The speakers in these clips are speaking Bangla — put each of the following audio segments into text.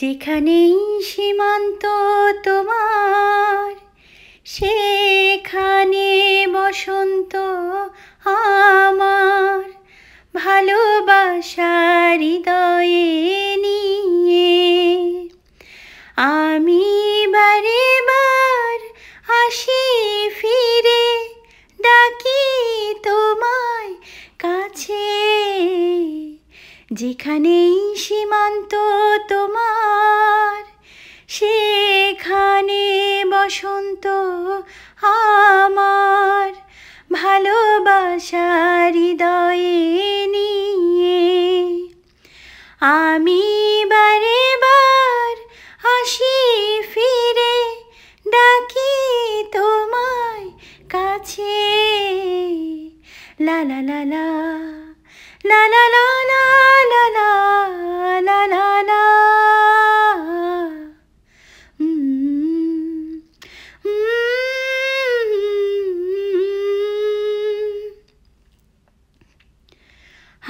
যেখানেই সীমান্ত তোমার সেখানে বসন্ত আমার ভালোবাসা হৃদয়ে নিয়ে আমি যেখানেই সীমান্ত তোমার সেখানে বসন্ত আমার ভালোবাসা হৃদয়ে নিয়ে আমি বারে বার আসি ফিরে ডাকি তোমায় কাছে লা লা লা লা La la la la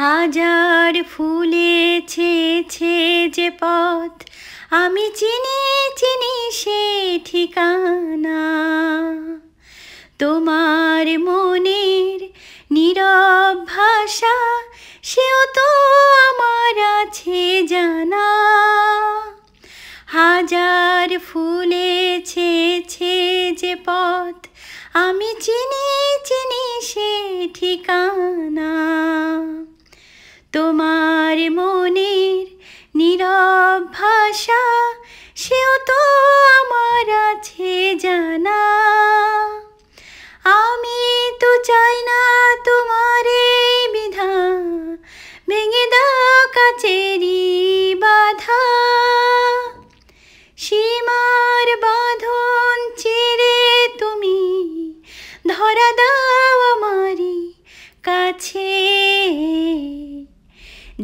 হাজার ফুলে ছে যে পথ আমি চিনি চিনি সে ঠিকানা তোমার মনের নীরব ভাষা সেও তো আমার আছে জানা হাজার ফুলে ছেছে যে পথ আমি চিনি চিনি সে ঠিকানা তোমার মনের নীরব ভাষা সেও তো আমার আছে জানা দাও আমারি কাছে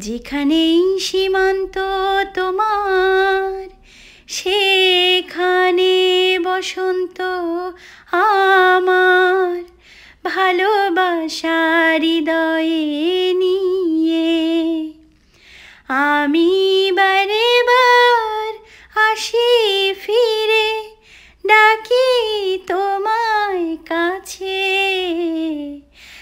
যেখানেই সীমান্ত তোমার সেখানে বসন্ত আমার ভালোবাসা হৃদয়ে নিয়ে আমি